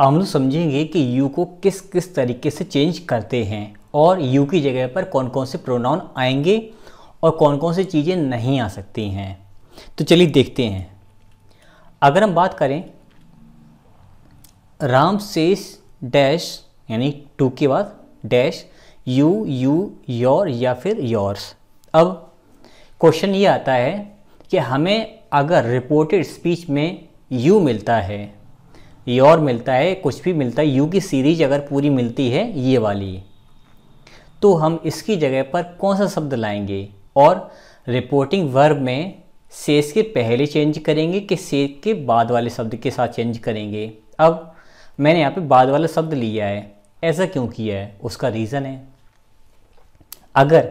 हम लोग समझेंगे कि यू को किस किस तरीके से चेंज करते हैं और यू की जगह पर कौन कौन से प्रोनाउन आएंगे और कौन कौन सी चीज़ें नहीं आ सकती हैं तो चलिए देखते हैं अगर हम बात करें राम सेस डैश यानी टू के बाद डैश यू यू योर या फिर योर्स अब क्वेश्चन ये आता है कि हमें अगर रिपोर्टेड स्पीच में यू मिलता है ये और मिलता है कुछ भी मिलता है यू की सीरीज अगर पूरी मिलती है ये वाली तो हम इसकी जगह पर कौन सा शब्द लाएंगे और रिपोर्टिंग वर्ब में सेस के पहले चेंज करेंगे कि सेस के बाद वाले शब्द के साथ चेंज करेंगे अब मैंने यहाँ पे बाद वाला शब्द लिया है ऐसा क्यों किया है उसका रीज़न है अगर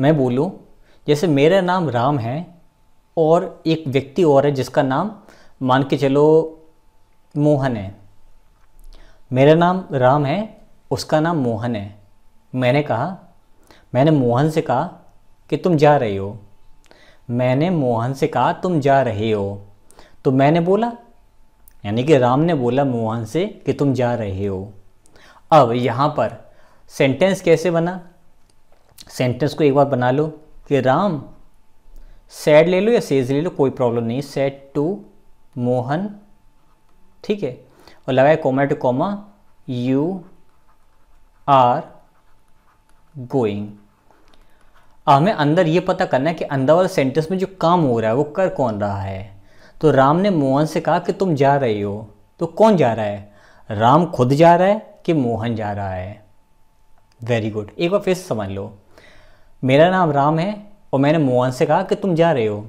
मैं बोलूँ जैसे मेरा नाम राम है और एक व्यक्ति और है जिसका नाम मान के चलो मोहन है मेरा नाम राम है उसका नाम मोहन है मैंने कहा मैंने मोहन से कहा कि तुम जा रहे हो मैंने मोहन से कहा तुम जा रहे हो तो मैंने बोला यानी कि राम ने बोला मोहन से कि तुम जा रहे हो अब यहाँ पर सेंटेंस कैसे बना सेंटेंस को एक बार बना लो कि राम सैड ले लो या सेज ले लो कोई प्रॉब्लम नहीं सेड टू मोहन ठीक है और लगाए comma to comma you are going हमें अंदर ये पता करना है कि अंदर वाले सेंटेंस में जो काम हो रहा है वो कर कौन रहा है तो राम ने मोहन से कहा कि तुम जा रही हो तो कौन जा रहा है राम खुद जा रहा है कि मोहन जा रहा है वेरी गुड एक बार फिर समझ लो मेरा नाम राम है और मैंने मोहन से कहा कि तुम जा रहे हो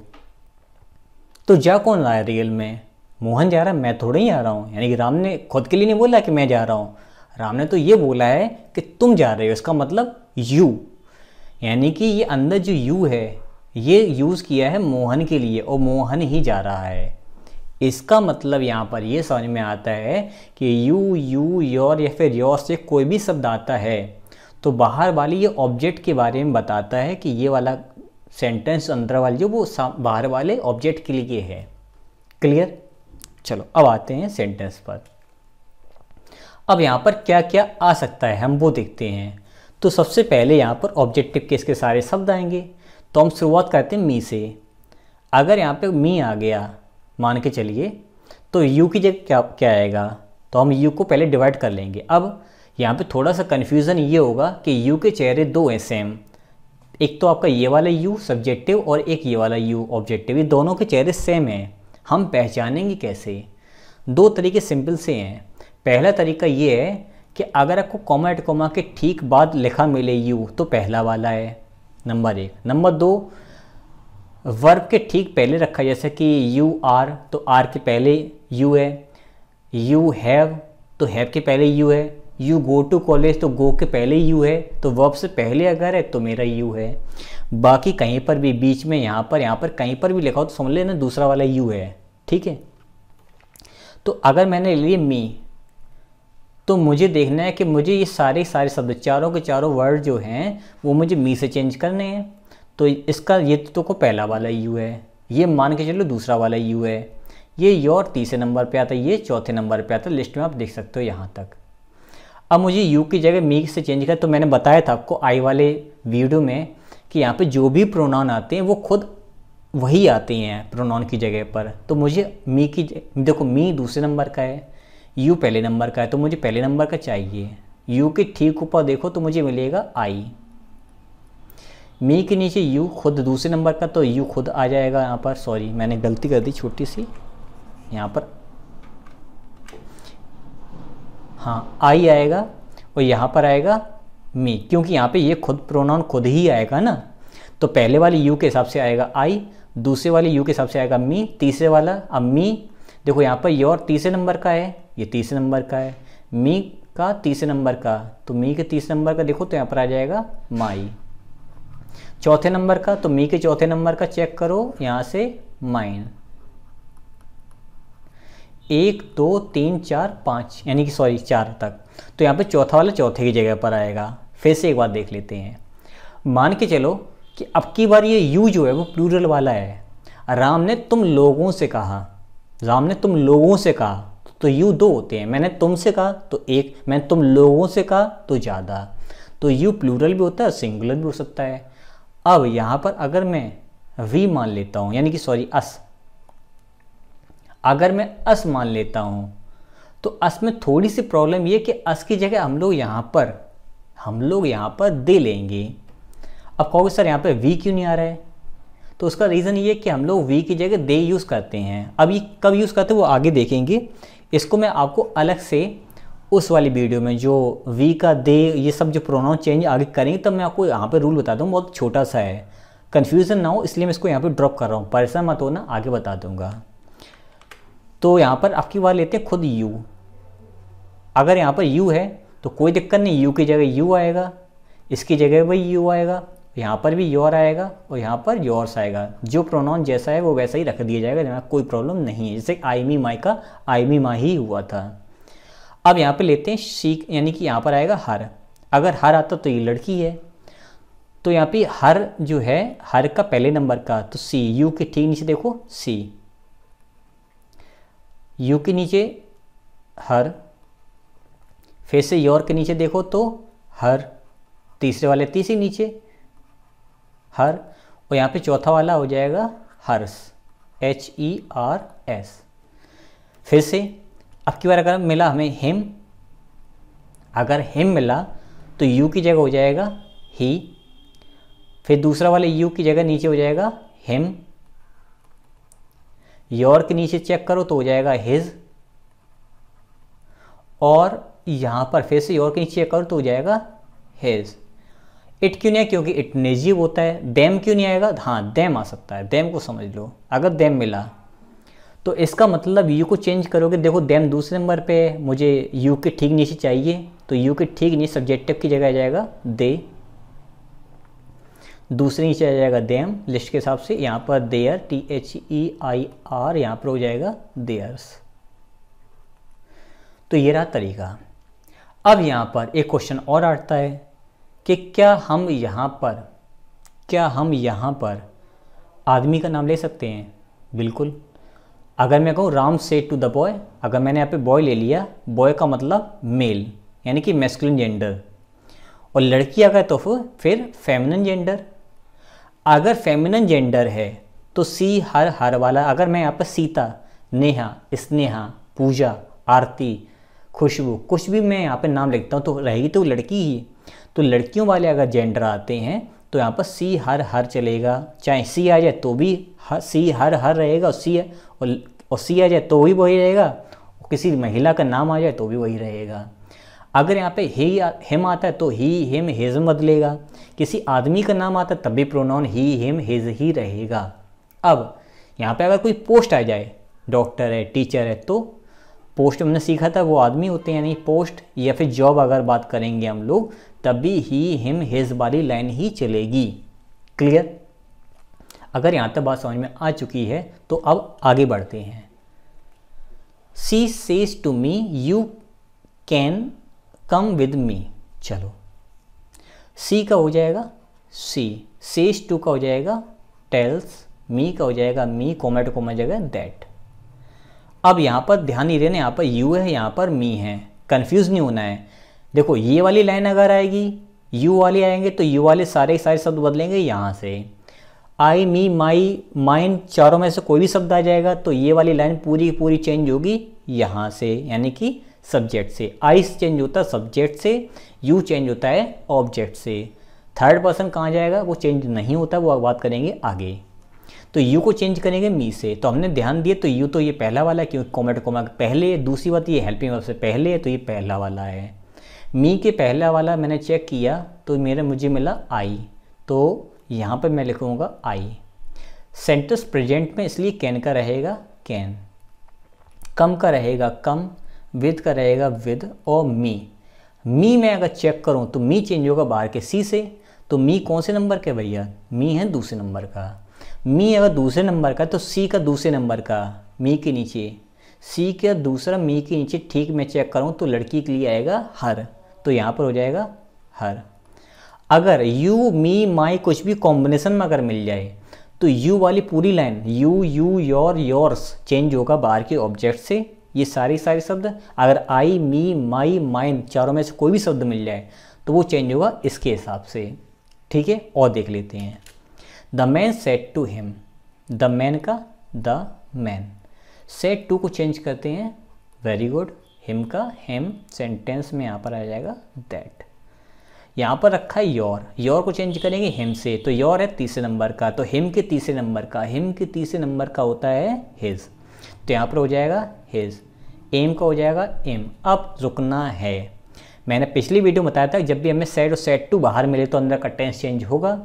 तो जा कौन रहा है रियल में मोहन जा रहा है मैं थोड़ा ही आ रहा हूँ यानी कि राम ने खुद के लिए नहीं बोला कि मैं जा रहा हूँ राम ने तो ये बोला है कि तुम जा रहे हो इसका मतलब यू यानी कि ये अंदर जो यू है ये यूज़ किया है मोहन के लिए और मोहन ही जा रहा है इसका मतलब यहाँ पर ये समझ में आता है कि यू यू योर या फिर योर से कोई भी शब्द आता है तो बाहर वाली ये ऑब्जेक्ट के बारे में बताता है कि ये वाला सेंटेंस अंदर वाली जो वो बाहर वाले ऑब्जेक्ट के लिए है क्लियर चलो अब आते हैं सेंटेंस पर अब यहाँ पर क्या क्या आ सकता है हम वो देखते हैं तो सबसे पहले यहाँ पर ऑब्जेक्टिव केस के सारे शब्द आएंगे तो हम शुरुआत करते हैं मी से अगर यहाँ पे मी आ गया मान के चलिए तो यू की जगह क्या क्या आएगा तो हम यू को पहले डिवाइड कर लेंगे अब यहाँ पे थोड़ा सा कन्फ्यूज़न ये होगा कि यू के चेहरे दो हैं सेम एक तो आपका ये वाला यू सब्जेक्टिव और एक ये वाला यू ऑब्जेक्टिव ये दोनों के चेहरे सेम हैं हम पहचानेंगे कैसे दो तरीके सिंपल से हैं पहला तरीका ये है कि अगर आपको कॉमा एट कॉमा के ठीक बाद लिखा मिले यू तो पहला वाला है नंबर एक नंबर दो वर्ब के ठीक पहले रखा जैसे कि यू आर तो आर के पहले यू है यू हैव तो हैव के पहले यू है यू गो टू कॉलेज तो गो के पहले यू है तो वर्ब से पहले अगर है तो मेरा यू है बाकी कहीं पर भी बीच में यहाँ पर यहाँ पर कहीं पर भी लिखा हो तो समझ लेना दूसरा वाला यू है ठीक है तो अगर मैंने लिए मी तो मुझे देखना है कि मुझे ये सारे सारे शब्द चारों के चारों वर्ड जो हैं वो मुझे मी से चेंज करने हैं तो इसका ये तो को पहला वाला यू है ये मान के चलो दूसरा वाला यू है ये योर तीसरे नंबर पे आता है ये चौथे नंबर पे आता है लिस्ट में आप देख सकते हो यहाँ तक अब मुझे यू की जगह मी से चेंज कर तो मैंने बताया था आपको आई वाले वीडियो में कि यहाँ पे जो भी प्रोनाउन आते हैं वो खुद वही आते हैं प्रोनाउन की जगह पर तो मुझे मी की देखो मी दूसरे नंबर का है यू पहले नंबर का है तो मुझे पहले नंबर का चाहिए यू के ठीक ऊपर देखो तो मुझे मिलेगा आई मी के नीचे यू खुद दूसरे नंबर का तो यू खुद आ जाएगा यहाँ पर सॉरी मैंने गलती कर दी छोटी सी यहाँ पर हाँ आई आएगा और यहाँ पर आएगा मी क्योंकि यहाँ पे ये खुद प्रोनाउन खुद ही आएगा ना तो पहले वाले यू के हिसाब से आएगा आई दूसरे वाले यू के हिसाब से आएगा मी तीसरे वाला अब मी देखो यहाँ पर और तीसरे नंबर का है ये तीसरे नंबर का है मी का तीसरे नंबर का तो मी के तीसरे नंबर का देखो तो यहाँ पर आ जाएगा माई चौथे नंबर का तो मी के चौथे नंबर का चेक करो यहाँ से माइन एक दो तीन चार पाँच यानी कि सॉरी चार तक तो यहाँ पर चौथा वाला चौथे की जगह पर आएगा फिर से एक बार देख लेते हैं मान के चलो कि अब की बार ये यू जो है वो प्लूरल वाला है राम ने तुम लोगों से कहा राम ने तुम लोगों से कहा तो यू दो होते हैं मैंने तुमसे कहा तो एक मैंने तुम लोगों से कहा तो ज़्यादा तो यू प्लूरल भी होता है सिंगुलर भी हो सकता है अब यहाँ पर अगर मैं वी मान लेता हूँ यानी कि सॉरी अस अगर मैं अस मान लेता हूँ तो अस में थोड़ी सी प्रॉब्लम ये कि अस की जगह हम लोग यहाँ पर हम लोग यहाँ पर दे लेंगे अब कहोगे सर यहाँ पे वी क्यों नहीं आ रहा है तो उसका रीज़न ये कि हम लोग वी की जगह दे यूज़ करते हैं अब ये कब यूज़ करते हैं वो आगे देखेंगे इसको मैं आपको अलग से उस वाली वीडियो में जो वी का दे ये सब जो प्रोनाउन चेंज आगे करेंगे तब तो मैं आपको यहाँ पर रूल बता दूँ बहुत छोटा सा है कन्फ्यूज़न ना हो इसलिए मैं इसको यहाँ पर ड्रॉप कर रहा हूँ परेशान मत होना आगे बता दूँगा तो यहाँ पर आपकी बार लेते हैं खुद यू अगर यहाँ पर यू है तो कोई दिक्कत नहीं यू की जगह यू आएगा इसकी जगह वही यू आएगा तो यहाँ पर भी योर आएगा और यहाँ पर योर्स आएगा जो प्रोनाउन जैसा है वो वैसा ही रख दिया जाएगा जहाँ कोई प्रॉब्लम नहीं है जैसे आई मी माई का आई मी माई ही हुआ था अब यहाँ पे लेते हैं शी यानी कि यहाँ पर आएगा हर अगर हर आता तो ये लड़की है तो यहाँ पे हर जो है हर का पहले नंबर का तो सी यू के ठीक नीचे देखो सी यू के नीचे हर फिर से योर के नीचे देखो तो हर तीसरे वाले तीसरे नीचे हर और यहाँ पे चौथा वाला हो जाएगा hers H E R S फिर से अब की बार अगर मिला हमें हिम अगर हिम मिला तो यू की जगह हो जाएगा ही फिर दूसरा वाला यू की जगह नीचे हो जाएगा हिम योर के नीचे चेक करो तो हो जाएगा हिज और यहाँ पर फिर से योर के नीचे चेक करो तो हो जाएगा हिज इट क्यों नहीं है क्योंकि इट नेजीव होता है देम क्यों नहीं आएगा हाँ देम आ सकता है दैम को समझ लो अगर देम मिला तो इसका मतलब यू को चेंज करोगे देखो दैम दूसरे नंबर पे मुझे यू के ठीक नीचे चाहिए तो यू के ठीक नीचे सब्जेक्टिव की जगह आ जाएगा दे दूसरे नीचे आ जाएगा देम लिस्ट के हिसाब से यहाँ पर their T H E I R यहाँ पर हो जाएगा देयर्स तो ये रहा तरीका अब यहाँ पर एक क्वेश्चन और आता है कि क्या हम यहाँ पर क्या हम यहाँ पर आदमी का नाम ले सकते हैं बिल्कुल अगर मैं कहूँ Ram said to the boy अगर मैंने यहाँ पे बॉय ले लिया बॉय का मतलब मेल यानी कि मेस्कुलिन जेंडर और लड़की अगर तो फिर फेमिनन जेंडर अगर फेमिनन जेंडर है तो सी हर हर वाला अगर मैं यहाँ पर सीता नेहा स्नेहा पूजा आरती खुशबू कुछ भी मैं यहाँ पे नाम लिखता हूँ तो रहेगी तो लड़की ही तो लड़कियों वाले अगर जेंडर आते हैं तो यहाँ पर सी हर हर चलेगा चाहे सी आ जाए तो भी हर सी हर हर रहेगा और सी और, और सी आ जाए तो भी वही रहेगा किसी महिला का नाम आ जाए तो भी वही रहेगा अगर यहाँ पे ही हिम आता है तो ही हिम हिज बदलेगा किसी आदमी का नाम आता है तब भी प्रोनाउन ही हिम हिज ही रहेगा अब यहाँ पे अगर कोई पोस्ट आ जाए डॉक्टर है टीचर है तो पोस्ट हमने सीखा था वो आदमी होते हैं यानी पोस्ट या फिर जॉब अगर बात करेंगे हम लोग तभी ही हिम हिज वाली लाइन ही चलेगी क्लियर अगर यहां तक बात समझ में आ चुकी है तो अब आगे बढ़ते हैं she says to me you can come with me चलो सी का हो जाएगा सी सेज टू का हो जाएगा टेल्स मी का हो जाएगा मी कोमा टू कोमा जाएगा दैट अब यहां पर ध्यान नहीं देना यहां पर यू है यहां पर मी है कंफ्यूज नहीं होना है देखो ये वाली लाइन अगर आएगी यू वाले आएंगे तो यू वाले सारे सारे शब्द बदलेंगे यहाँ से आई मी माई माइन चारों में से कोई भी शब्द आ जाएगा तो ये वाली लाइन पूरी पूरी चेंज होगी यहाँ से यानी कि सब्जेक्ट से आई चेंज होता है सब्जेक्ट से यू चेंज होता है ऑब्जेक्ट से थर्ड पर्सन कहाँ जाएगा वो चेंज नहीं होता वो बात करेंगे आगे तो यू को चेंज करेंगे मी से तो हमने ध्यान दिए तो यू तो ये पहला वाला है क्योंकि कॉमेट कॉमेट पहले दूसरी बात ये हेल्पिंग वर्ब से पहले है तो ये पहला वाला है मी के पहला वाला मैंने चेक किया तो मेरा मुझे मिला आई तो यहाँ पर मैं लिखूँगा आई सेंटेंस प्रेजेंट में इसलिए कैन का रहेगा कैन कम का रहेगा कम विद का रहेगा विद और मी मी मैं अगर चेक करूँ तो मी चेंज होगा बाहर के सी से तो मी कौन से नंबर के भैया मी है दूसरे नंबर का मी अगर दूसरे नंबर का तो सी का दूसरे नंबर का मी के नीचे सी का दूसरा मी के नीचे ठीक मैं चेक करूँ तो लड़की के लिए आएगा हर तो यहाँ पर हो जाएगा हर अगर यू मी माई कुछ भी कॉम्बिनेशन में अगर मिल जाए तो यू वाली पूरी line you you your yours change होगा बाहर के ऑब्जेक्ट से ये सारे सारे शब्द अगर आई मी माई माइन चारों में से कोई भी शब्द मिल जाए तो वो चेंज होगा इसके हिसाब से ठीक है और देख लेते हैं the man said to him the man का द मैन सेट टू को चेंज करते हैं वेरी गुड हिम का हिम सेंटेंस में यहाँ पर आ जाएगा दैट यहाँ पर रखा है योर योर को चेंज करेंगे हिम से तो योर है तीसरे नंबर का तो हिम के तीसरे नंबर का हिम के तीसरे नंबर का होता है हिज तो यहाँ पर हो जाएगा हिज एम का हो जाएगा एम अब रुकना है मैंने पिछली वीडियो में बताया था जब भी हमें सेड और सेट टू बाहर मिले तो अंदर का टेंस चेंज होगा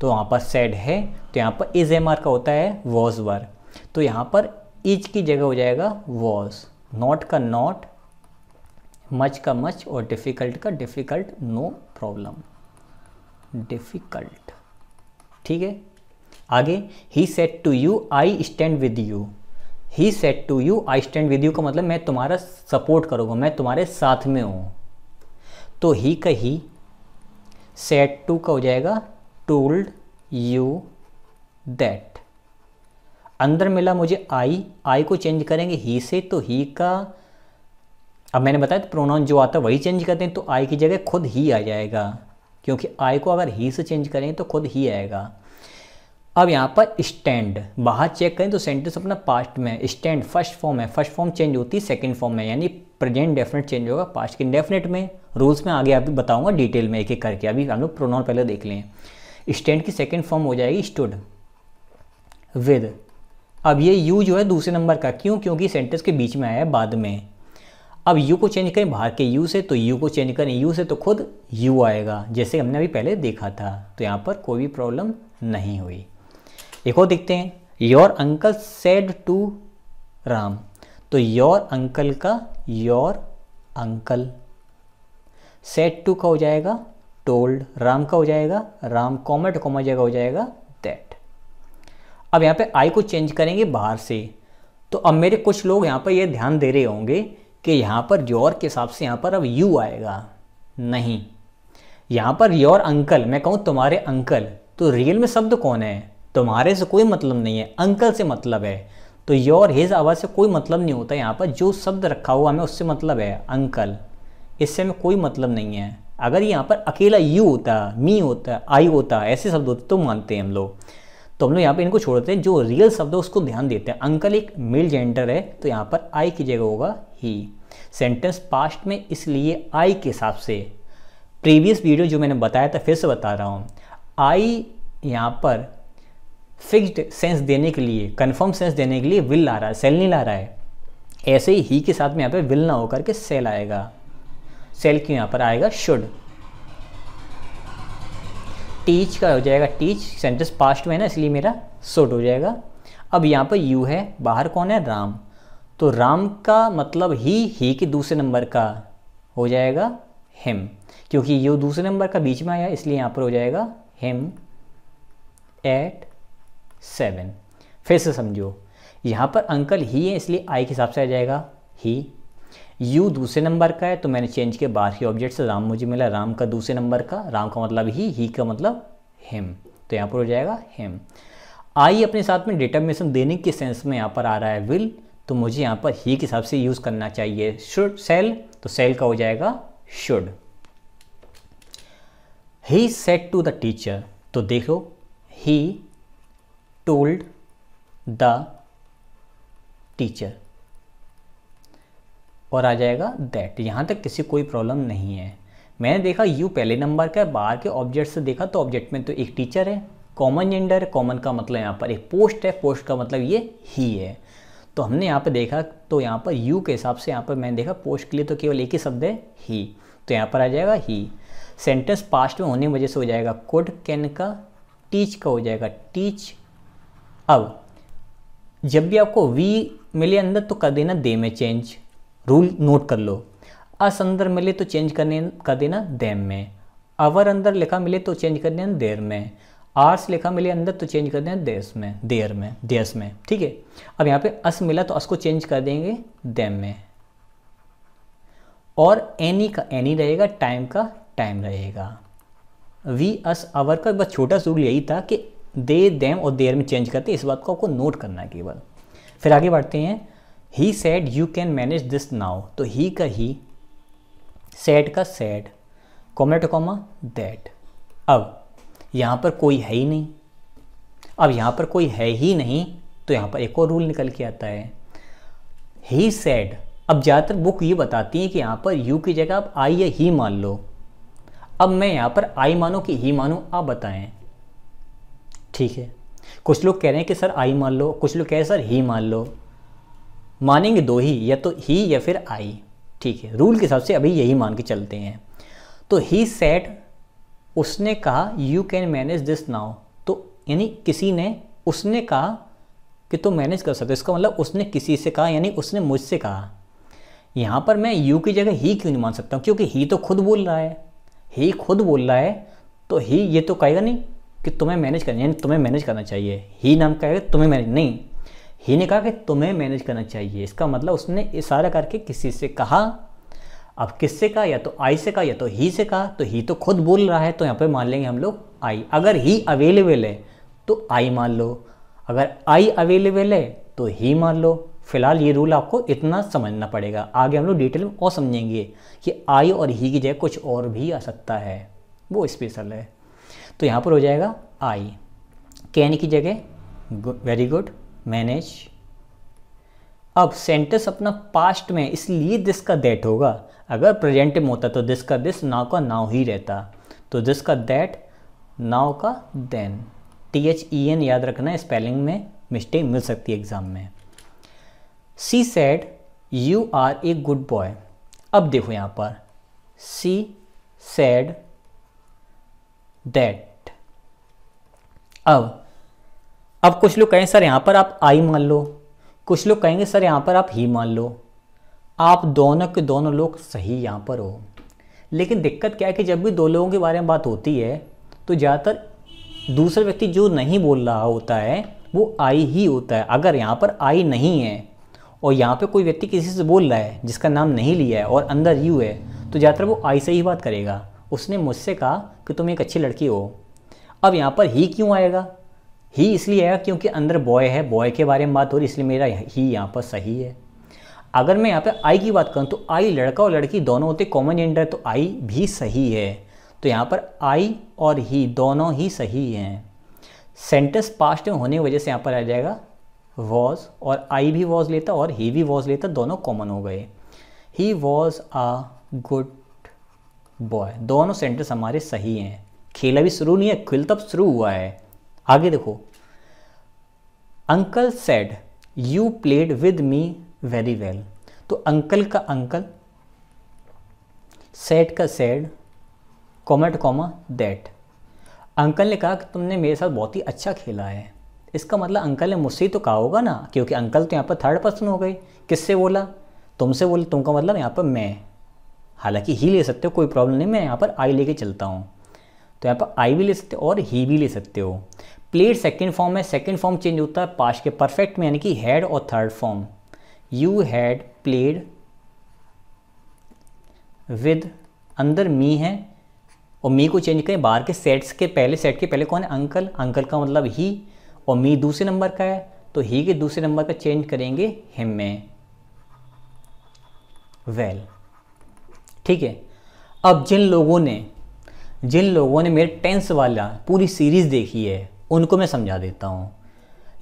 तो वहाँ पर सेड है तो यहाँ पर इज एम आर का होता है वॉज वर तो यहाँ पर इज की जगह हो जाएगा वॉज नॉट का नॉट मच का मच और डिफ़िकल्ट का डिफ़िकल्ट नो प्रॉब्लम डिफ़िकल्ट ठीक है आगे he said to you I stand with you he said to you I stand with you का मतलब मैं तुम्हारा सपोर्ट करूंगा मैं तुम्हारे साथ में हूं तो ही का ही सेट टू का हो जाएगा टोल्ड यू दैट अंदर मिला मुझे आई आई को चेंज करेंगे ही से तो ही का अब मैंने बताया तो प्रोनाउन जो आता है वही चेंज कर दें तो आई की जगह खुद ही आ जाएगा क्योंकि आई को अगर ही से चेंज करें तो खुद ही आएगा अब यहाँ पर स्टैंड बाहर चेक करें तो सेंटेंस अपना पास्ट में स्टैंड फर्स्ट फॉर्म है फर्स्ट फॉर्म चेंज होती है सेकेंड फॉर्म में यानी प्रेजेंट डेफिनेट चेंज होगा पास्ट के डेफिनेट में रूल्स में आगे अभी बताऊंगा डिटेल में एक एक करके अभी हम लोग प्रोनाउन पहले देख लें स्टैंड की सेकेंड फॉर्म हो जाएगी स्टूड विद अब ये यू जो है दूसरे नंबर का क्यों क्योंकि सेंटेंस के बीच में आया है बाद में अब यू को चेंज करें बाहर के यू से तो यू को चेंज करें यू से तो खुद यू आएगा जैसे हमने अभी पहले देखा था तो यहाँ पर कोई भी प्रॉब्लम नहीं हुई एक और देखते हैं your uncle said to Ram तो योर अंकल का योर अंकल सेट टू का हो जाएगा टोल्ड राम का हो जाएगा राम कॉमेट कॉमा जगह हो जाएगा दैट अब यहाँ पे आई को चेंज करेंगे बाहर से तो अब मेरे कुछ लोग यहाँ पर ये ध्यान दे रहे होंगे कि यहाँ पर योर के हिसाब से यहाँ पर अब यू आएगा नहीं यहाँ पर योर अंकल मैं कहूँ तुम्हारे अंकल तो रियल में शब्द कौन है तुम्हारे से कोई मतलब नहीं है अंकल से मतलब है तो योर हिज आवाज़ से कोई मतलब नहीं होता यहाँ पर जो शब्द रखा हुआ हमें उससे मतलब है अंकल इससे हमें कोई मतलब नहीं है अगर यहाँ पर अकेला यू होता मी होता आई होता ऐसे शब्द होते तो मानते हैं हम लोग तो हम लोग यहाँ पर इनको छोड़ते हैं जो रियल शब्द है उसको ध्यान देते हैं अंकल एक मेल जेंडर है तो यहाँ पर आई की जगह होगा ही सेंटेंस पास्ट में इसलिए आई के हिसाब से प्रीवियस वीडियो जो मैंने बताया था फिर से बता रहा हूँ आई यहाँ पर फिक्स्ड सेंस देने के लिए कन्फर्म सेंस देने के लिए विल ला रहा है सेल नहीं ला रहा है ऐसे ही ही के साथ में यहाँ पर विल ना होकर के सेल आएगा सेल क्यों यहाँ पर आएगा शुड टीच का हो जाएगा टीच सेंटेंस पास्ट में है ना इसलिए मेरा शुड हो जाएगा अब यहाँ पर यू है बाहर कौन है राम तो राम का मतलब ही ही के दूसरे नंबर का हो जाएगा हिम क्योंकि यो दूसरे नंबर का बीच में आया इसलिए यहाँ पर हो जाएगा हिम एट सेवन फिर से समझो यहाँ पर अंकल ही है इसलिए आई के हिसाब से आ जाएगा ही यू दूसरे नंबर का है तो मैंने चेंज किया बाहर के ऑब्जेक्ट से राम मुझे मिला राम का दूसरे नंबर का राम का मतलब ही ही का मतलब हिम तो यहाँ पर हो जाएगा हिम आई अपने साथ में डिटर्मिनेशन देने के सेंस में यहाँ पर आ रहा है विल तो मुझे यहाँ पर ही के हिसाब से यूज़ करना चाहिए शुड सेल तो सेल का हो जाएगा should he said to the teacher तो देखो ही टोल्ड द टीचर और आ जाएगा दैट यहाँ तक किसी कोई प्रॉब्लम नहीं है मैंने देखा यू पहले नंबर का बाहर के ऑब्जेक्ट से देखा तो ऑब्जेक्ट में तो एक टीचर है कॉमन जेंडर कॉमन का मतलब यहाँ पर एक पोस्ट है पोस्ट का मतलब ये ही है तो हमने यहाँ पे देखा तो यहाँ पर यू के हिसाब से यहाँ पर मैंने देखा पोस्ट के लिए तो केवल एक ही शब्द है ही तो यहाँ पर आ जाएगा ही सेंटेंस पास्ट में होने की वजह से हो जाएगा कोड कैन का टीच का हो जाएगा टीच अब जब भी आपको वी मिले अंदर तो कर देना दे में चेंज रूल नोट कर लो अस अंदर मिले तो चेंज करने कर देना देम में अवर अंदर लिखा मिले तो चेंज कर देना देर में आर्स लिखा मिले अंदर तो चेंज कर दें देश में देयर में देश में ठीक है अब यहाँ पे अस मिला तो अस को चेंज कर देंगे देम में और एनी का एनी रहेगा टाइम का टाइम रहेगा वी अस अवर का बस छोटा सूर यही था कि दे देम और देयर में चेंज करते इस बात को आपको नोट करना है केवल फिर आगे बढ़ते हैं he said you can manage this now तो ही का ही सेट का said comma to comma that अब यहाँ पर कोई है ही नहीं अब यहाँ पर कोई है ही नहीं तो यहाँ पर एक और रूल निकल के आता है ही सेड अब ज़्यादातर बुक ये बताती है कि यहाँ पर यू की जगह आप आई या ही मान लो अब मैं यहाँ पर आई मानो कि ही मानो आप बताएं ठीक है कुछ लोग कह रहे हैं कि सर आई मान लो कुछ लोग कह रहे हैं सर ही मान लो मानेंगे दो ही या तो ही या फिर आई ठीक है रूल के हिसाब से अभी यही मान के चलते हैं तो ही सेट उसने कहा you can manage this now तो यानी किसी ने उसने कहा कि तुम मैनेज कर सकते हो इसका मतलब उसने किसी से कहा यानी उसने मुझसे कहा यहाँ पर मैं यू की जगह ही क्यों नहीं मान सकता हूँ क्योंकि ही तो खुद बोल रहा है ही खुद बोल रहा है तो ही ये तो कहेगा नहीं कि तुम्हें मैनेज करना यानी तुम्हें मैनेज करना चाहिए ही नाम कहेगा तुम्हें मैनेज नहीं ही ने कहा कि तुम्हें मैनेज करना चाहिए इसका मतलब उसने इशारा करके किसी से कहा अब किससे कहा या तो आई से कहा या तो ही से कहा तो ही तो खुद बोल रहा है तो यहाँ पे मान लेंगे हम लोग आई अगर ही अवेलेबल है तो आई मान लो अगर आई अवेलेबल है तो ही मान लो फिलहाल ये रूल आपको इतना समझना पड़ेगा आगे हम लोग डिटेल में और समझेंगे कि आई और ही की जगह कुछ और भी आ सकता है वो स्पेशल है तो यहाँ पर हो जाएगा आई कैन की जगह वेरी गुड मैनेज अब सेंटेंस अपना पास्ट में इसलिए दिस का दैट होगा अगर प्रेजेंट में होता तो दिस का दिस नाव का नाव ही रहता तो दिस का दैट नाव का then T H E N याद रखना स्पेलिंग में मिस्टेक मिल सकती है एग्ज़ाम में she said you are a good boy अब देखो यहाँ पर सी सेड दैट अब अब कुछ लोग कहें सर यहाँ पर आप आई मान लो कुछ लोग कहेंगे सर यहाँ पर आप ही मान लो आप दोनों के दोनों लोग सही यहाँ पर हो लेकिन दिक्कत क्या है कि जब भी दो लोगों के बारे में बात होती है तो ज़्यादातर दूसरा व्यक्ति जो नहीं बोल रहा होता है वो आई ही होता है अगर यहाँ पर आई नहीं है और यहाँ पे कोई व्यक्ति किसी से बोल रहा है जिसका नाम नहीं लिया है और अंदर यू है तो ज़्यादातर वो आई से ही बात करेगा उसने मुझसे कहा कि तुम एक अच्छी लड़की हो अब यहाँ पर ही क्यों आएगा ही इसलिए आएगा क्योंकि अंदर बॉय है बॉय के बारे में बात हो रही इसलिए मेरा ही यहाँ पर सही है अगर मैं यहाँ पे आई की बात करूँ तो आई लड़का और लड़की दोनों होते कॉमन जेंडर तो आई भी सही है तो यहाँ पर आई और ही दोनों ही सही हैं सेंटेंस पास्ट में होने की वजह से यहाँ पर आ जाएगा वॉज और आई भी वॉज लेता और ही भी वॉज लेता दोनों कॉमन हो गए he was a good boy दोनों सेंटेंस हमारे सही हैं खेला भी शुरू नहीं है खुल तब शुरू हुआ है आगे देखो uncle said you played with me very well तो अंकल का अंकल सेट का said comet comma that uncle ने कहा कि तुमने मेरे साथ बहुत ही अच्छा खेला है इसका मतलब अंकल ने मुझसे ही तो कहा होगा ना क्योंकि अंकल तो यहाँ पर थर्ड पर्सन हो गए किससे बोला तुमसे बोले तुमका मतलब यहाँ पर मैं हालांकि ही ले सकते हो कोई प्रॉब्लम नहीं मैं यहाँ पर आई लेके चलता हूँ तो यहाँ पर आई भी ले सकते हो और ही भी ले सकते हो प्लेड सेकेंड फॉर्म है सेकेंड फॉर्म चेंज होता है पास्ट के परफेक्ट में यानी कि हेड और third form you had played with अंदर मी है और मी को चेंज करें बाहर के सेट्स के पहले सेट के पहले कौन है अंकल अंकल का मतलब ही और मी दूसरे नंबर का है तो ही के दूसरे नंबर का चेंज करेंगे हिम में वेल well. ठीक है अब जिन लोगों ने जिन लोगों ने मेरे टेंस वाला पूरी सीरीज़ देखी है उनको मैं समझा देता हूँ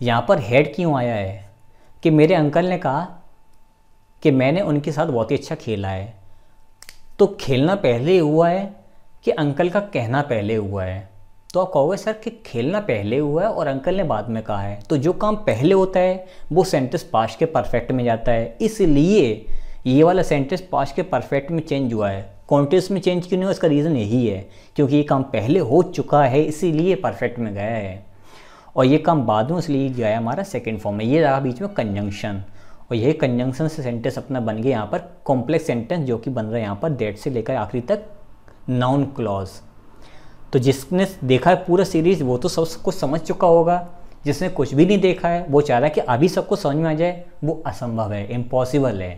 यहाँ पर हेड क्यों आया है कि मेरे अंकल ने कहा कि मैंने उनके साथ बहुत ही अच्छा खेला है तो खेलना पहले हुआ है कि अंकल का कहना पहले हुआ है तो आप कहोगे सर कि खेलना पहले हुआ है और अंकल ने बाद में कहा है तो जो काम पहले होता है वो सेंटेंस पास के परफेक्ट में जाता है इसलिए ये वाला सेंटेंस पास के परफेक्ट में चेंज हुआ है कॉन्टेंस में चेंज क्यों नहीं हुआ इसका रीज़न यही है क्योंकि ये काम पहले हो चुका है इसीलिए परफेक्ट में गया है और ये काम बाद में इसलिए गया है हमारा सेकेंड फॉर्म में ये रहा बीच में कंजंक्शन और यही कंजंक्शन से सेंटेंस अपना बन गया यहाँ पर कॉम्प्लेक्स सेंटेंस जो कि बन रहा है यहाँ पर डेट से लेकर आखिरी तक नाउन क्लॉज तो जिसने देखा है पूरा सीरीज वो तो सब कुछ समझ चुका होगा जिसने कुछ भी नहीं देखा है वो चाह रहा है कि अभी सबको समझ में आ जाए वो असंभव है इम्पॉसिबल है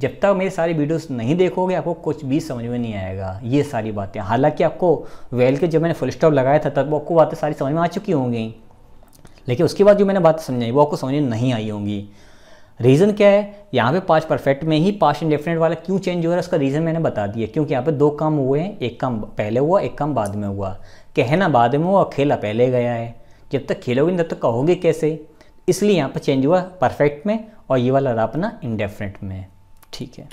जब तक मेरे सारे वीडियोस नहीं देखोगे आपको कुछ भी समझ में नहीं आएगा ये सारी बातें हालांकि आपको वेल के जब मैंने फुल स्टॉप लगाया था तब आपको बातें सारी समझ में आ चुकी होंगी लेकिन उसके बाद जो मैंने बात समझाई वो आपको समझ में नहीं आई होंगी रीज़न क्या है यहाँ पे पास्ट परफेक्ट में ही पास्ट इंडेफिनेट वाला क्यों चेंज हो रहा है उसका रीज़न मैंने बता दिया क्योंकि यहाँ पे दो काम हुए हैं एक काम पहले हुआ एक काम बाद में हुआ कहना बाद में हुआ खेला पहले गया है जब तक खेलोगे तब तक कहोगे कैसे इसलिए यहाँ पर चेंज हुआ परफेक्ट में और ये वाला रहा अपना इंडेफिनेट में ठीक है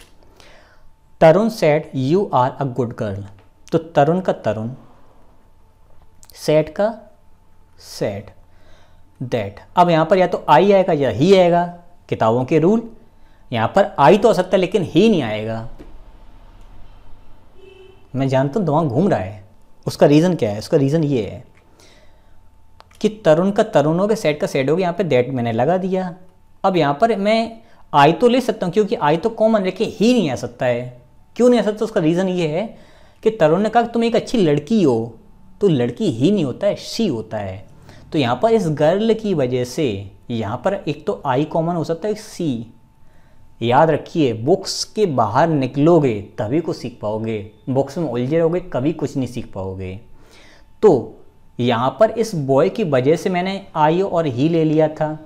Tarun said you are a good girl तो तरुण का तरुण सेट का सेट दैट अब यहाँ पर या तो आई आएगा या ही आएगा किताबों के रूल यहाँ पर आई तो आ सकता है लेकिन ही नहीं आएगा मैं जानता हूँ दिमाग घूम रहा है उसका रीज़न क्या है उसका रीज़न ये है कि तरुण का तरुणों के सेट का सेट हो गया यहाँ पर दैट मैंने लगा दिया अब यहाँ पर मैं आई तो ले सकता हूँ क्योंकि आई तो कॉमन लेके ही नहीं आ सकता है क्यों नहीं आ सकता उसका रीज़न ये है कि तरुण ने कहा तुम एक अच्छी लड़की हो तो लड़की ही नहीं होता है शी होता है तो यहाँ पर इस गर्ल की वजह से यहाँ पर एक तो आई कॉमन हो सकता है सी याद रखिए बुक्स के बाहर निकलोगे तभी कुछ सीख पाओगे बुक्स में उलझे रहोगे कभी कुछ नहीं सीख पाओगे तो यहाँ पर इस बॉय की वजह से मैंने आई और ही ले लिया था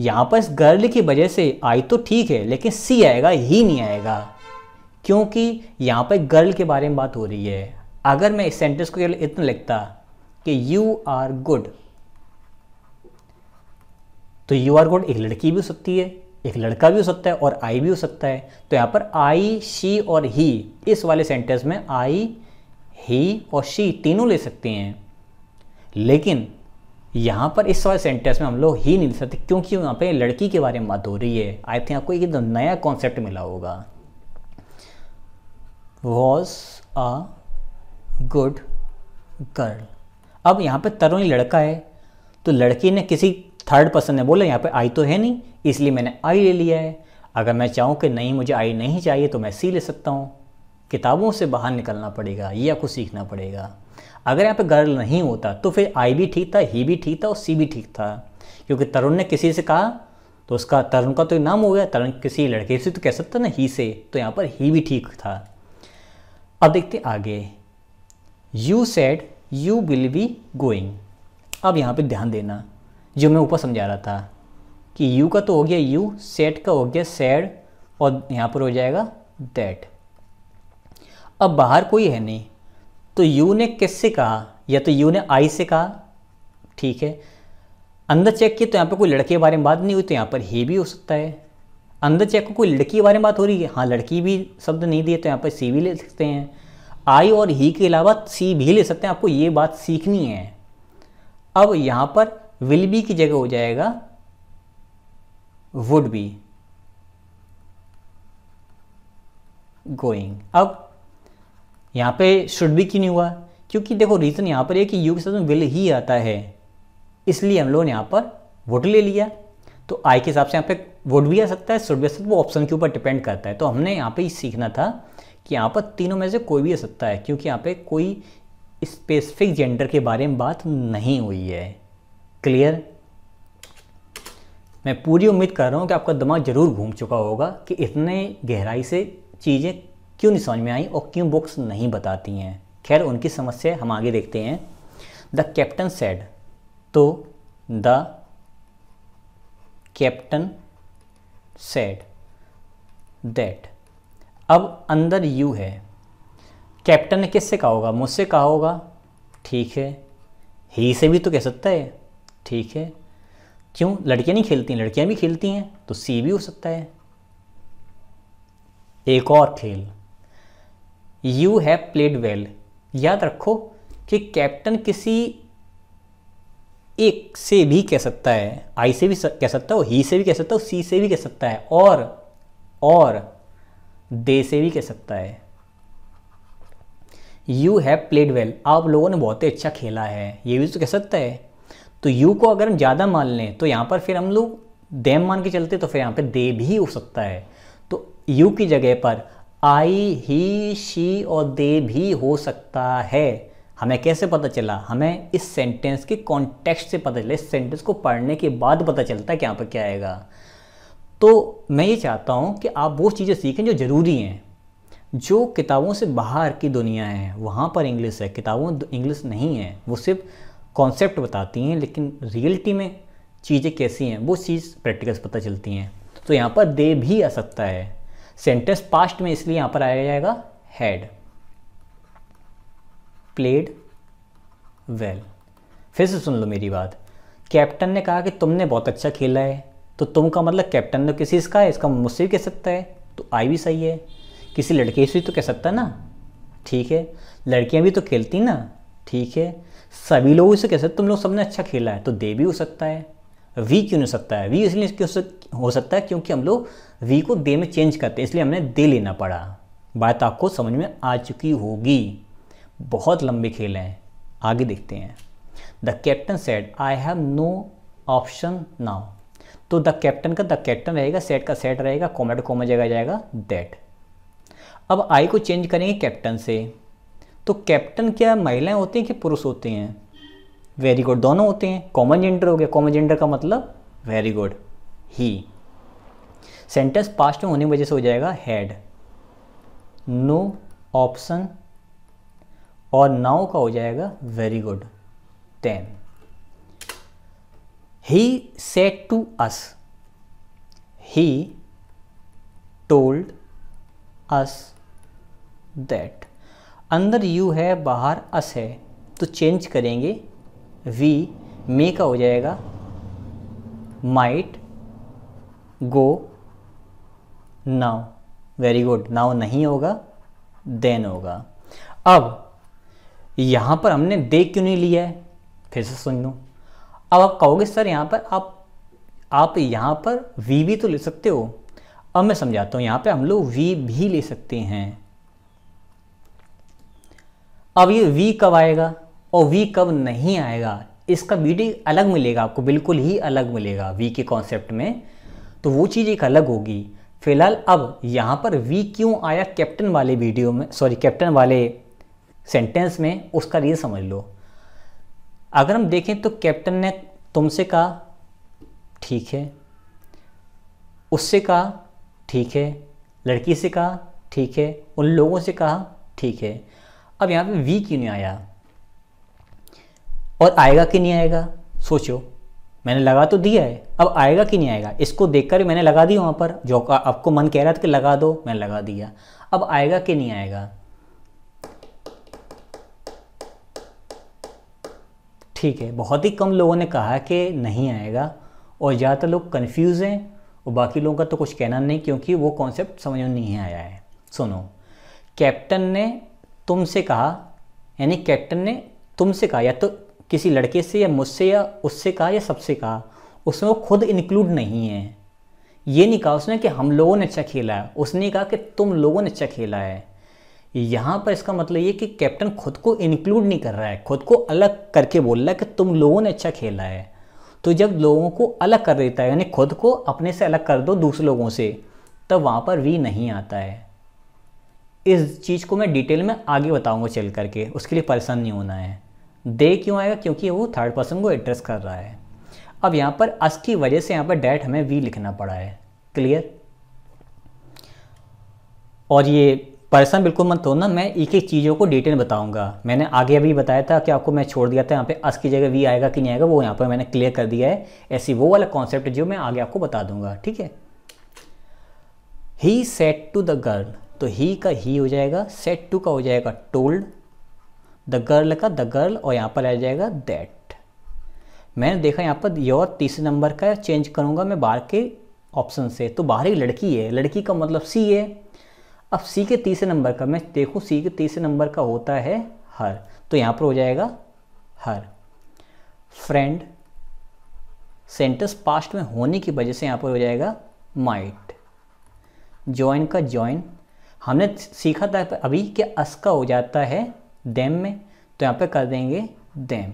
यहाँ पर इस गर्ल की वजह से आई तो ठीक है लेकिन सी आएगा ही नहीं आएगा क्योंकि यहाँ पर गर्ल के बारे में बात हो रही है अगर मैं इस सेंटेंस को केवल इतना लिखता कि यू आर गुड तो यू आर कोड एक लड़की भी हो सकती है एक लड़का भी हो सकता है और आई भी हो सकता है तो यहाँ पर आई शी और ही इस वाले सेंटेंस में आई ही और शी तीनों ले सकते हैं लेकिन यहाँ पर इस वाले सेंटेंस में हम लोग ही नहीं ले सकते क्योंकि यहाँ पे लड़की के बारे में बात हो रही है आई थिंक आपको एकदम नया कॉन्सेप्ट मिला होगा वॉज अ गुड गर्ल अब यहाँ पर तरुण लड़का है तो लड़की ने किसी थर्ड पर्सन ने बोला यहाँ पे आई तो है नहीं इसलिए मैंने आई ले लिया है अगर मैं चाहूँ कि नहीं मुझे आई नहीं चाहिए तो मैं सी ले सकता हूँ किताबों से बाहर निकलना पड़ेगा ये आपको सीखना पड़ेगा अगर यहाँ पे गर्ल नहीं होता तो फिर आई भी ठीक था ही भी ठीक था और सी भी ठीक था क्योंकि तरुण ने किसी से कहा तो उसका तरुण का तो नाम हो गया तरुण किसी लड़के से तो कह सकता ना ही से तो यहाँ पर ही भी ठीक था अब देखते आगे you said you will be going अब यहाँ पर ध्यान देना जो मैं ऊपर समझा रहा था कि यू का तो हो गया यू सेट का हो गया सैड और यहाँ पर हो जाएगा दैट अब बाहर कोई है नहीं तो यू ने किससे कहा या तो यू ने आई से कहा ठीक है अंदर चेक किया तो यहाँ पर कोई लड़के के बारे में बात नहीं हुई तो यहाँ पर ही भी हो सकता है अंदर चेक को कोई लड़की के बारे में बात हो रही है हाँ लड़की भी शब्द नहीं दिए तो यहाँ पर सी भी ले सकते हैं आई और ही के अलावा सी भी ले सकते हैं आपको ये बात सीखनी है अब यहाँ पर विल बी की जगह हो जाएगा वुड बी गोइंग अब यहाँ पे शुड भी क्यों नहीं हुआ क्योंकि देखो रीज़न यहां पर है कि यू के साथ में विल ही आता है इसलिए हम लोगों ने यहां पर वुड ले लिया तो आई के हिसाब से यहां पे वुड भी आ सकता है शुड भी आ सकता है वो ऑप्शन के ऊपर डिपेंड करता है तो हमने यहां पे ही सीखना था कि यहां पर तीनों में से कोई भी आ सकता है क्योंकि यहाँ पे कोई स्पेसिफिक जेंडर के बारे में बात नहीं हुई है क्लियर मैं पूरी उम्मीद कर रहा हूँ कि आपका दिमाग ज़रूर घूम चुका होगा कि इतने गहराई से चीज़ें क्यों नहीं समझ में आई और क्यों बुक्स नहीं बताती हैं खैर उनकी समस्या हम आगे देखते हैं द कैप्टन सेड तो द कैप्टन सेड दैट अब अंदर यू है कैप्टन ने किससे कहा होगा मुझसे कहा होगा ठीक है ही से भी तो कह सकता है ठीक है क्यों लड़कियां नहीं खेलती हैं लड़कियां भी खेलती हैं तो सी भी हो सकता है एक और खेल यू हैव प्लेड वेल याद रखो कि कैप्टन किसी एक से भी कह सकता है आई से भी कह सकता है ही से भी कह सकता है सी से भी कह सकता है और और दे से भी कह सकता है यू हैव प्लेड वेल आप लोगों ने बहुत ही अच्छा खेला है ये भी तो कह सकता है तो यू को अगर हम ज़्यादा मान लें तो यहाँ पर फिर हम लोग देम मान के चलते तो फिर यहाँ पर दे भी हो सकता है तो यू की जगह पर आई ही शी और दे भी हो सकता है हमें कैसे पता चला हमें इस सेंटेंस के कॉन्टेक्स्ट से पता चला इस सेंटेंस को पढ़ने के बाद पता चलता है कि यहाँ पर क्या आएगा तो मैं ये चाहता हूँ कि आप वो चीज़ें सीखें जो ज़रूरी हैं जो किताबों से बाहर की दुनिया है वहाँ पर इंग्लिश है किताबों इंग्लिश नहीं है वो सिर्फ कॉन्सेप्ट बताती हैं लेकिन रियलिटी में चीज़ें कैसी हैं वो चीज़ प्रैक्टिकल पता चलती हैं तो यहाँ पर दे भी आ सकता है सेंटेंस पास्ट में इसलिए यहाँ पर आया जाएगा हैड प्लेड वेल फिर से सुन लो मेरी बात कैप्टन ने कहा कि तुमने बहुत अच्छा खेला है तो तुम का मतलब कैप्टन तो किसी इसका है इसका मुझसे भी कह सकता है तो आई भी सही है किसी लड़के से भी तो कह सकता है ना ठीक है लड़कियाँ भी तो खेलती ना ठीक है सभी लोगों से कह सकते तुम लोग सबने अच्छा खेला है तो दे भी हो सकता है वी क्यों नहीं हो सकता है वी इसलिए हो सकता है क्योंकि हम लोग वी को दे में चेंज करते हैं इसलिए हमने दे लेना पड़ा बात आपको समझ में आ चुकी होगी बहुत लंबे खेल हैं आगे देखते हैं the captain said I have no option now तो द कैप्टन का द कैप्टन रहेगा सेट का सेट रहेगा कॉमेट कॉमा जगह जाएगा दैट अब आई को चेंज करेंगे कैप्टन से तो कैप्टन क्या महिलाएं होती हैं कि पुरुष होते हैं वेरी गुड दोनों होते हैं कॉमन जेंडर हो गया कॉमन जेंडर का मतलब वेरी गुड ही सेंटेंस पास्ट में होने की वजह से हो जाएगा हैड नो ऑप्शन और नाउ का हो जाएगा very good then he said to us he told us that अंदर यू है बाहर अस है तो चेंज करेंगे वी मे का हो जाएगा might go now very good now नहीं होगा देन होगा अब यहाँ पर हमने दे क्यों नहीं लिया है फिर से सुन लो अब आप कहोगे सर यहाँ पर आप आप यहाँ पर वी भी तो ले सकते हो अब मैं समझाता हूँ यहाँ पे हम लोग वी भी ले सकते हैं अब ये वी कब आएगा और वी कब नहीं आएगा इसका बीडी अलग मिलेगा आपको बिल्कुल ही अलग मिलेगा वी के कॉन्सेप्ट में तो वो चीज़ एक अलग होगी फिलहाल अब यहाँ पर वी क्यों आया कैप्टन वाले वीडियो में सॉरी कैप्टन वाले सेंटेंस में उसका रीज़न समझ लो अगर हम देखें तो कैप्टन ने तुमसे कहा ठीक है उससे कहा ठीक है लड़की से कहा ठीक है उन लोगों से कहा ठीक है अब यहाँ पे वी क्यों नहीं आया और आएगा कि नहीं आएगा सोचो मैंने लगा तो दिया है अब आएगा कि नहीं आएगा इसको देखकर मैंने लगा दिया वहाँ पर जो आपको मन कह रहा था कि लगा दो मैंने लगा दिया अब आएगा कि नहीं आएगा ठीक है बहुत ही कम लोगों ने कहा कि नहीं आएगा और ज़्यादातर तो लोग कन्फ्यूज़ हैं और बाकी लोगों का तो कुछ कहना नहीं क्योंकि वो कॉन्सेप्ट समझ में नहीं आया है सुनो कैप्टन ने तुमसे कहा यानी कैप्टन ने तुमसे कहा या तो किसी लड़के से या मुझसे या उससे कहा या सबसे कहा उसमें वो खुद इंक्लूड नहीं है ये नहीं कहा उसने कि हम लोगों ने अच्छा खेला है उसने कहा कि तुम लोगों ने अच्छा खेला है यहाँ पर इसका मतलब ये कि कैप्टन खुद को इंक्लूड नहीं कर रहा है खुद को अलग करके बोल रहा है कि तुम लोगों ने अच्छा खेला है तो जब लोगों को अलग कर देता है यानी खुद को अपने से अलग कर दो दूसरे लोगों से तब वहाँ पर वी नहीं आता है इस चीज़ को मैं डिटेल में आगे बताऊंगा चल करके उसके लिए परेशान नहीं होना है दे क्यों आएगा क्योंकि वो थर्ड पर्सन को एड्रेस कर रहा है अब यहाँ पर अस की वजह से यहाँ पर डैट हमें वी लिखना पड़ा है क्लियर और ये परेशान बिल्कुल मत होना मैं एक एक चीज़ों को डिटेल बताऊंगा मैंने आगे अभी बताया था कि आपको मैं छोड़ दिया था यहाँ पे अस की जगह वी आएगा कि नहीं आएगा वो यहाँ पर मैंने क्लियर कर दिया है ऐसी वो वाला कॉन्सेप्ट जो मैं आगे आपको बता दूंगा ठीक है he said to the girl तो ही का ही हो जाएगा सेट टू का हो जाएगा टोल्ड द गर्ल का द गर्ल और यहाँ पर आ जाएगा दैट मैंने देखा यहाँ पर योर तीसरे नंबर का चेंज करूँगा मैं बाहर के ऑप्शन से तो बाहर एक लड़की है लड़की का मतलब सी है अब सी के तीसरे नंबर का मैं देखूँ सी के तीसरे नंबर का होता है हर तो यहाँ पर हो जाएगा हर फ्रेंड सेंटेंस पास्ट में होने की वजह से यहाँ पर हो जाएगा माइट ज्वाइन का ज्वाइन हमने सीखा था अभी कि अस का हो जाता है डैम में तो यहाँ पे कर देंगे डैम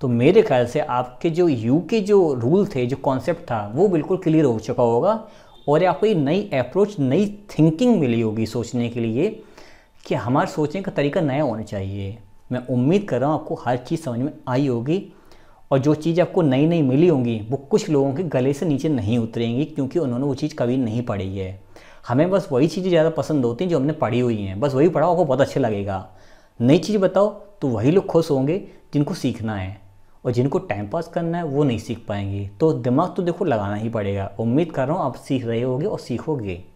तो मेरे ख्याल से आपके जो यू के जो रूल थे जो कॉन्सेप्ट था वो बिल्कुल क्लियर हो चुका होगा और आपको ये नई अप्रोच नई थिंकिंग मिली होगी सोचने के लिए कि हमारे सोचने का तरीका नया होना चाहिए मैं उम्मीद कर रहा हूँ आपको हर चीज़ समझ में आई होगी और जो चीज़ आपको नई नई मिली होंगी वो कुछ लोगों के गले से नीचे नहीं उतरेंगी क्योंकि उन्होंने वो चीज़ कभी नहीं पढ़ी है हमें बस वही चीज़ें ज़्यादा पसंद होती हैं जो हमने पढ़ी हुई हैं बस वही पढ़ाओ आपको बहुत अच्छा लगेगा नई चीज़ बताओ तो वही लोग खुश होंगे जिनको सीखना है और जिनको टाइम पास करना है वो नहीं सीख पाएंगे तो दिमाग तो देखो लगाना ही पड़ेगा उम्मीद कर रहा हूँ आप सीख रहे होगे और सीखोगे